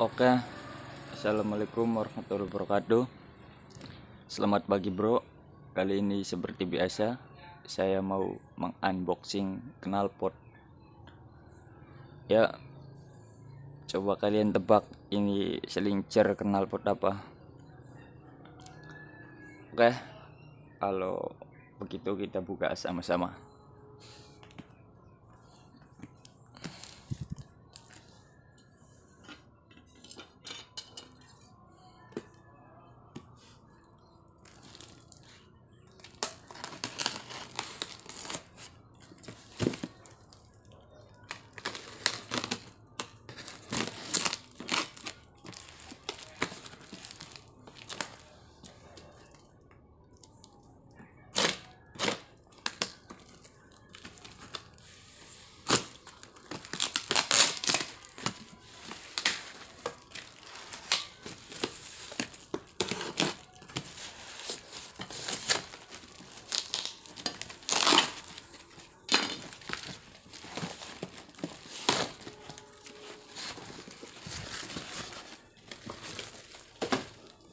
Oke, okay. assalamualaikum warahmatullahi wabarakatuh. Selamat pagi bro. Kali ini seperti biasa, saya mau mengunboxing knalpot. Ya, coba kalian tebak ini selincer knalpot apa? Oke, okay. kalau begitu kita buka sama-sama.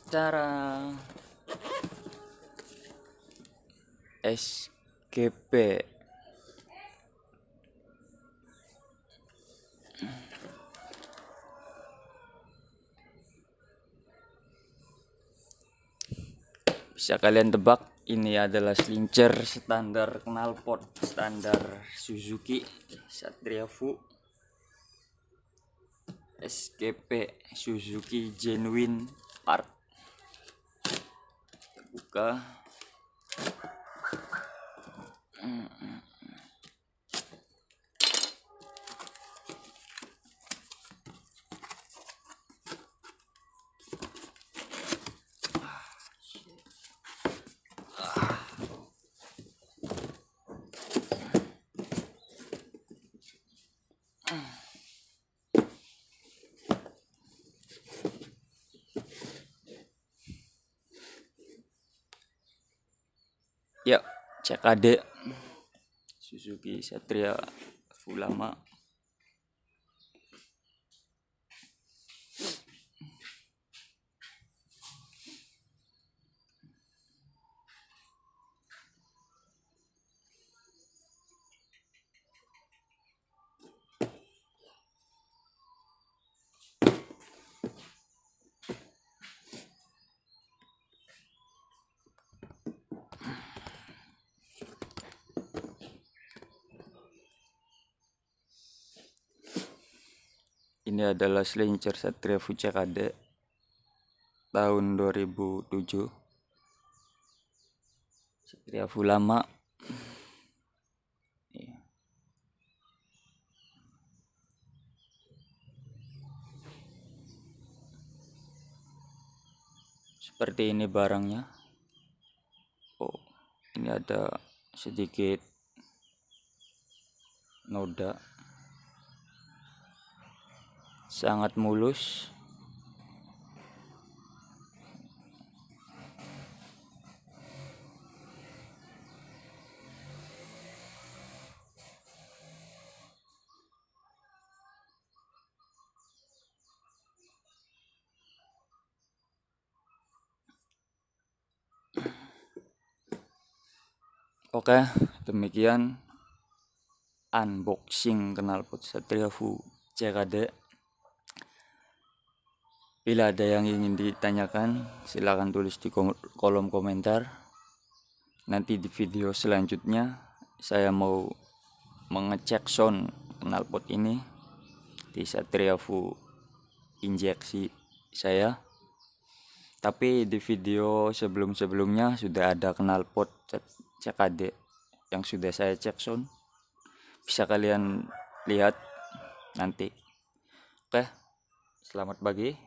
cara SGP bisa kalian tebak ini adalah slincher standar knalpot standar Suzuki Satria Fu SGP Suzuki Genuine part maka Yuk, cek Suzuki Satria Fulama Ini adalah Slincer Satria Fucekade tahun 2007. Satria Fulama. Seperti ini barangnya. Oh, ini ada sedikit noda sangat mulus Oke, demikian unboxing kenalpot Satriafu Fu CKD Bila ada yang ingin ditanyakan, silakan tulis di kolom komentar. Nanti di video selanjutnya, saya mau mengecek sound knalpot ini di satria fu injeksi saya. Tapi di video sebelum-sebelumnya sudah ada knalpot CKD yang sudah saya cek sound. Bisa kalian lihat nanti. Oke, selamat pagi.